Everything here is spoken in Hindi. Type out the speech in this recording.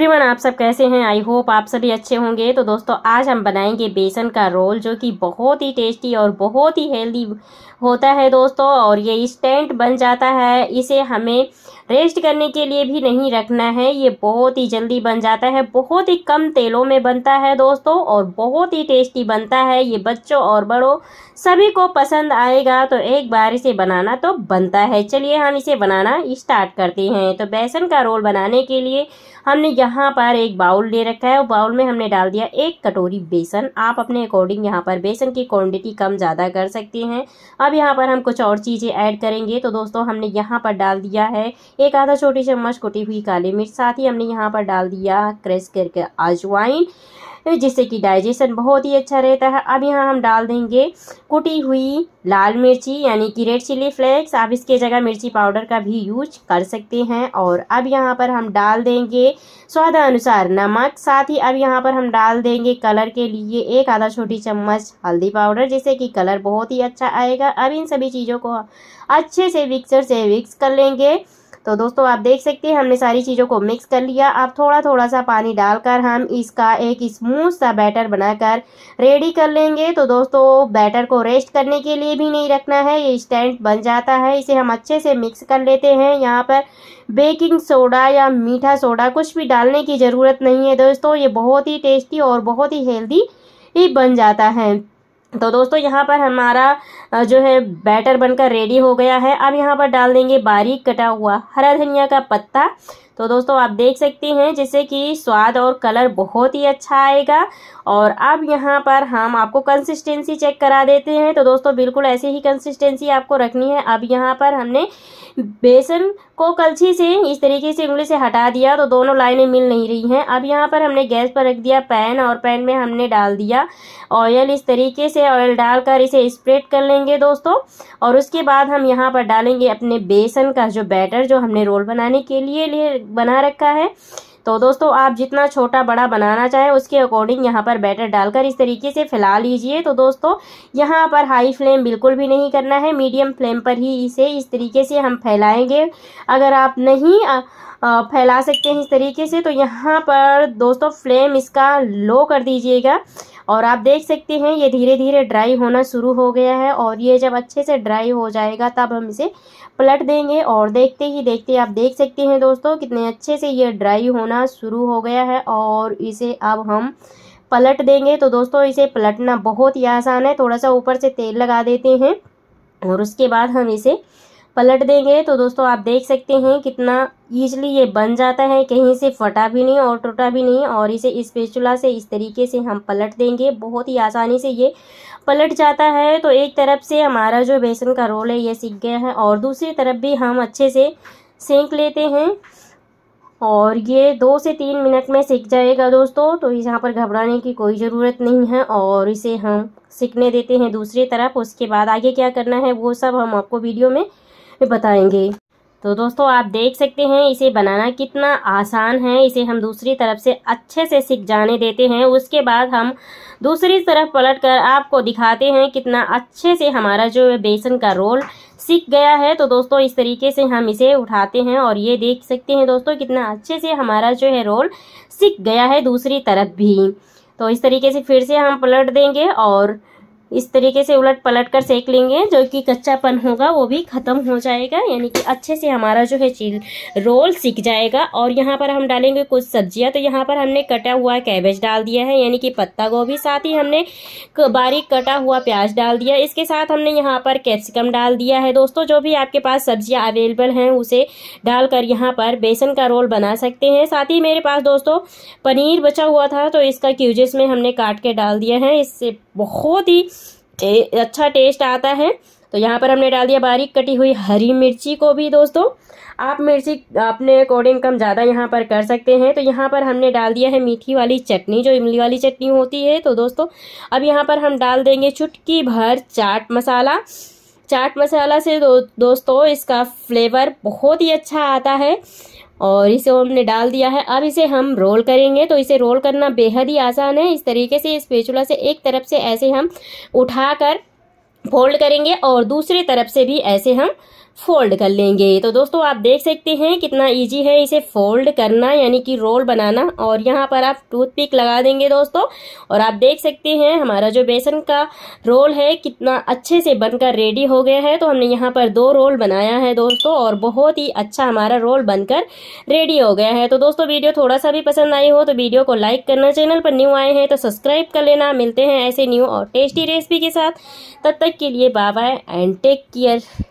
एवरीवन आप सब कैसे हैं आई होप आप सभी अच्छे होंगे तो दोस्तों आज हम बनाएंगे बेसन का रोल जो कि बहुत ही टेस्टी और बहुत ही हेल्दी होता है दोस्तों और ये स्टैंड बन जाता है इसे हमें रेस्ट करने के लिए भी नहीं रखना है ये बहुत ही जल्दी बन जाता है बहुत ही कम तेलों में बनता है दोस्तों और बहुत ही टेस्टी बनता है ये बच्चों और बड़ों सभी को पसंद आएगा तो एक बार इसे बनाना तो बनता है चलिए हम इसे बनाना स्टार्ट करते हैं तो बेसन का रोल बनाने के लिए हमने यहाँ पर एक बाउल ले रखा है और बाउल में हमने डाल दिया एक कटोरी बेसन आप अपने अकॉर्डिंग यहाँ पर बेसन की क्वान्टिटी कम ज़्यादा कर सकते हैं अब यहाँ पर हम कुछ और चीज़ें ऐड करेंगे तो दोस्तों हमने यहाँ पर डाल दिया है एक आधा छोटी चम्मच कुटी हुई काली मिर्च साथ ही हमने यहाँ पर डाल दिया क्रश करके अजवाइन तो जिससे कि डाइजेशन बहुत ही अच्छा रहता है अब यहाँ हम डाल देंगे कुटी हुई लाल मिर्ची यानी कि रेड चिली फ्लेक्स आप इसके जगह मिर्ची पाउडर का भी यूज कर सकते हैं और अब यहाँ पर हम डाल देंगे स्वाद अनुसार नमक साथ ही अब यहाँ पर हम डाल देंगे कलर के लिए एक आधा छोटी चम्मच हल्दी पाउडर जिससे कि कलर बहुत ही अच्छा आएगा अब इन सभी चीज़ों को अच्छे से मिक्सर से मिक्स कर लेंगे तो दोस्तों आप देख सकते हैं हमने सारी चीज़ों को मिक्स कर लिया अब थोड़ा थोड़ा सा पानी डालकर हम इसका एक स्मूथ सा बैटर बनाकर रेडी कर लेंगे तो दोस्तों बैटर को रेस्ट करने के लिए भी नहीं रखना है ये स्टैंड बन जाता है इसे हम अच्छे से मिक्स कर लेते हैं यहाँ पर बेकिंग सोडा या मीठा सोडा कुछ भी डालने की ज़रूरत नहीं है दोस्तों ये बहुत ही टेस्टी और बहुत ही हेल्दी ही बन जाता है तो दोस्तों यहाँ पर हमारा जो है बैटर बनकर रेडी हो गया है अब यहाँ पर डाल देंगे बारीक कटा हुआ हरा धनिया का पत्ता तो दोस्तों आप देख सकते हैं जैसे कि स्वाद और कलर बहुत ही अच्छा आएगा और अब यहाँ पर हम आपको कंसिस्टेंसी चेक करा देते हैं तो दोस्तों बिल्कुल ऐसे ही कंसिस्टेंसी आपको रखनी है अब यहाँ पर हमने बेसन को कलछी से इस तरीके से उंगली से हटा दिया तो दोनों लाइनें मिल नहीं रही हैं अब यहाँ पर हमने गैस पर रख दिया पैन और पैन में हमने डाल दिया ऑयल इस तरीके से ऑयल डालकर इसे स्प्रेड कर लेंगे दोस्तों और उसके बाद हम यहाँ पर डालेंगे अपने बेसन का जो बैटर जो हमने रोल बनाने के लिए बना रखा है तो दोस्तों आप जितना छोटा बड़ा बनाना चाहें उसके अकॉर्डिंग यहाँ पर बैटर डालकर इस तरीके से फैला लीजिए तो दोस्तों यहाँ पर हाई फ्लेम बिल्कुल भी नहीं करना है मीडियम फ्लेम पर ही इसे इस तरीके से हम फैलाएंगे अगर आप नहीं फैला सकते हैं इस तरीके से तो यहाँ पर दोस्तों फ्लेम इसका लो कर दीजिएगा और आप देख सकते हैं ये धीरे धीरे ड्राई होना शुरू हो गया है और ये जब अच्छे से ड्राई हो जाएगा तब हम इसे पलट देंगे और देखते ही देखते आप देख सकते हैं दोस्तों कितने अच्छे से ये ड्राई होना शुरू हो गया है और इसे अब हम पलट देंगे तो दोस्तों इसे पलटना बहुत ही आसान है थोड़ा सा ऊपर से तेल लगा देते हैं और उसके बाद हम इसे पलट देंगे तो दोस्तों आप देख सकते हैं कितना ईजली ये बन जाता है कहीं से फटा भी नहीं और टूटा भी नहीं और इसे इस पेचुला से इस तरीके से हम पलट देंगे बहुत ही आसानी से ये पलट जाता है तो एक तरफ से हमारा जो बेसन का रोल है ये सीख गया है और दूसरी तरफ भी हम अच्छे से सेंक लेते हैं और ये दो से तीन मिनट में सीख जाएगा दोस्तों तो यहाँ पर घबराने की कोई ज़रूरत नहीं है और इसे हम सीखने देते हैं दूसरी तरफ उसके बाद आगे क्या करना है वो सब हम आपको वीडियो में बताएंगे तो दोस्तों आप देख सकते हैं इसे बनाना कितना आसान है इसे हम दूसरी तरफ से अच्छे से सीख जाने देते हैं उसके बाद हम दूसरी तरफ पलट कर आपको दिखाते हैं कितना अच्छे से हमारा जो बेसन का रोल सीख गया है तो दोस्तों इस तरीके से हम इसे उठाते हैं और ये देख सकते हैं दोस्तों कितना अच्छे से हमारा जो है रोल सीख गया है दूसरी तरफ भी तो इस तरीके से फिर से हम पलट देंगे और इस तरीके से उलट पलट कर सेक लेंगे जो कि कच्चापन होगा वो भी ख़त्म हो जाएगा यानी कि अच्छे से हमारा जो है चील रोल सीख जाएगा और यहाँ पर हम डालेंगे कुछ सब्जियाँ तो यहाँ पर हमने कटा हुआ कैबेज डाल दिया है यानी कि पत्ता गोभी साथ ही हमने बारीक कटा हुआ प्याज डाल दिया इसके साथ हमने यहाँ पर कैप्सिकम डाल दिया है दोस्तों जो भी आपके पास सब्जियाँ अवेलेबल हैं उसे डालकर यहाँ पर बेसन का रोल बना सकते हैं साथ ही मेरे पास दोस्तों पनीर बचा हुआ था तो इसका क्यूजेस में हमने काट के डाल दिया है इससे बहुत ही टे, अच्छा टेस्ट आता है तो यहाँ पर हमने डाल दिया बारीक कटी हुई हरी मिर्ची को भी दोस्तों आप मिर्ची अपने अकॉर्डिंग कम ज़्यादा यहाँ पर कर सकते हैं तो यहाँ पर हमने डाल दिया है मीठी वाली चटनी जो इमली वाली चटनी होती है तो दोस्तों अब यहाँ पर हम डाल देंगे चुटकी भर चाट मसाला चाट मसाला से दो, दोस्तों इसका फ्लेवर बहुत ही अच्छा आता है और इसे हमने डाल दिया है अब इसे हम रोल करेंगे तो इसे रोल करना बेहद ही आसान है इस तरीके से इस पेचुला से एक तरफ से ऐसे हम उठाकर फोल्ड करेंगे और दूसरी तरफ से भी ऐसे हम फोल्ड कर लेंगे तो दोस्तों आप देख सकते हैं कितना इजी है इसे फोल्ड करना यानी कि रोल बनाना और यहाँ पर आप टूथपिक लगा देंगे दोस्तों और आप देख सकते हैं हमारा जो बेसन का रोल है कितना अच्छे से बनकर रेडी हो गया है तो हमने यहाँ पर दो रोल बनाया है दोस्तों और बहुत ही अच्छा हमारा रोल बनकर रेडी हो गया है तो दोस्तों वीडियो थोड़ा सा भी पसंद आई हो तो वीडियो को लाइक करना चैनल पर न्यू आए हैं तो सब्सक्राइब कर लेना मिलते हैं ऐसे न्यू और टेस्टी रेसिपी के साथ तब तक के लिए bye bye and take care